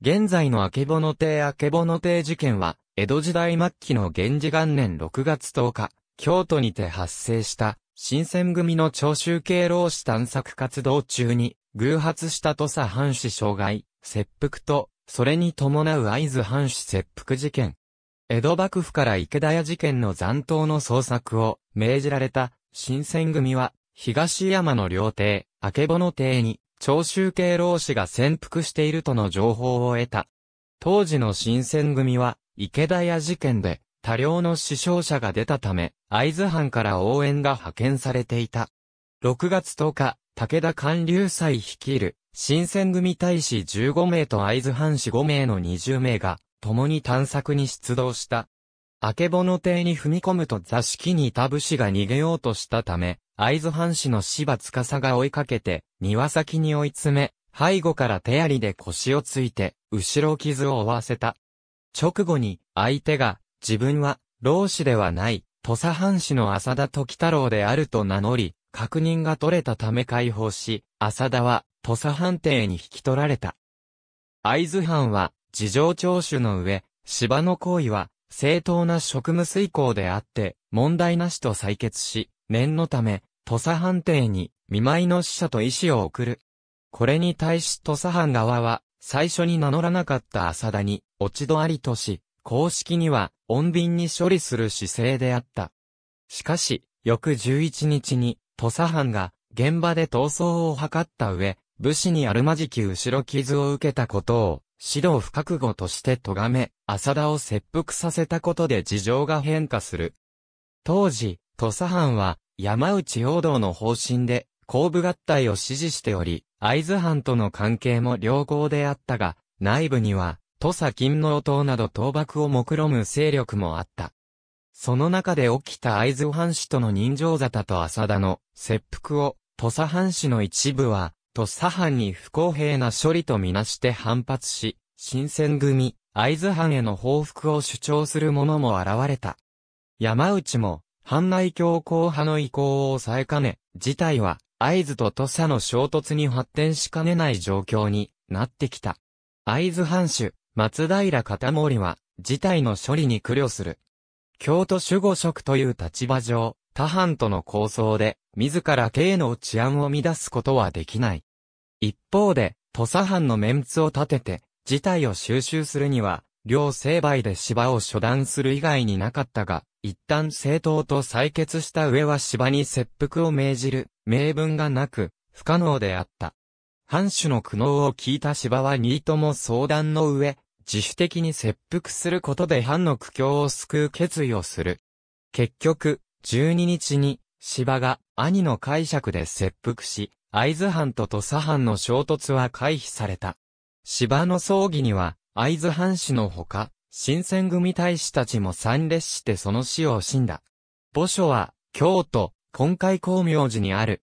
現在の明けぼの亭明けぼの亭事件は、江戸時代末期の源氏元年6月10日、京都にて発生した、新選組の長州系老子探索活動中に、偶発した土佐藩士障害、切腹と、それに伴う会津藩士切腹事件。江戸幕府から池田屋事件の残党の捜索を命じられた新選組は東山の料亭、明けぼの亭に長州系老子が潜伏しているとの情報を得た。当時の新選組は、池田屋事件で多量の死傷者が出たため、合津藩から応援が派遣されていた。6月10日、武田官流祭率いる、新選組大使15名と合津藩士5名の20名が、共に探索に出動した。明けぼの邸に踏み込むと座敷にいた武士が逃げようとしたため、会津藩士の芝司が追いかけて、庭先に追い詰め、背後から手槍で腰をついて、後ろ傷を負わせた。直後に、相手が、自分は、老子ではない、土佐藩士の浅田時太郎であると名乗り、確認が取れたため解放し、浅田は、土佐藩邸に引き取られた。会津藩は、事情聴取の上、芝の行為は、正当な職務遂行であって、問題なしと採決し、念のため、土佐藩邸に見舞いの使者と意師を送る。これに対し土佐藩側は、最初に名乗らなかった浅田に、落ち度ありとし、公式には、穏便に処理する姿勢であった。しかし、翌11日に、土佐藩が、現場で逃走を図った上、武士にあるまじき後ろ傷を受けたことを、指導不覚悟として咎め、浅田を切腹させたことで事情が変化する。当時、土佐藩は、山内王道の方針で、後部合体を支持しており、会津藩との関係も良好であったが、内部には、土佐勤王党など倒幕を目論む勢力もあった。その中で起きた会津藩士との人情沙汰と浅田の切腹を、土佐藩士の一部は、土佐藩に不公平な処理とみなして反発し、新選組、会津藩への報復を主張する者も現れた。山内も、反内強皇派の意向を抑えかね、事態は、合図と土佐の衝突に発展しかねない状況になってきた。合図藩主、松平片森は、事態の処理に苦慮する。京都守護職という立場上、他藩との構想で、自ら経の治安を乱すことはできない。一方で、土佐藩のメンツを立てて、事態を収拾するには、両成敗で芝を処断する以外になかったが、一旦政党と採決した上は芝に切腹を命じる、名分がなく、不可能であった。藩主の苦悩を聞いた芝はとも相談の上、自主的に切腹することで藩の苦境を救う決意をする。結局、12日に、芝が兄の解釈で切腹し、会津藩と土佐藩の衝突は回避された。芝の葬儀には、会津藩主のほか、新選組大使たちも参列してその死を惜しんだ。墓所は、京都、今回光明寺にある。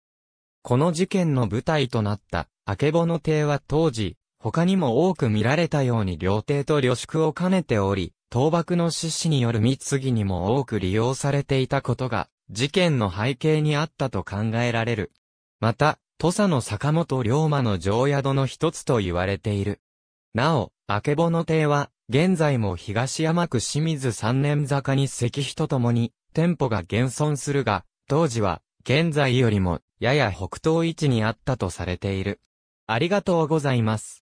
この事件の舞台となった、明けぼの亭は当時、他にも多く見られたように料亭と旅宿を兼ねており、倒幕の志士による密議にも多く利用されていたことが、事件の背景にあったと考えられる。また、土佐の坂本龍馬の城宿の一つと言われている。なお、明けぼの亭は、現在も東山区清水三年坂に石碑とともに、店舗が現存するが、当時は、現在よりも、やや北東位置にあったとされている。ありがとうございます。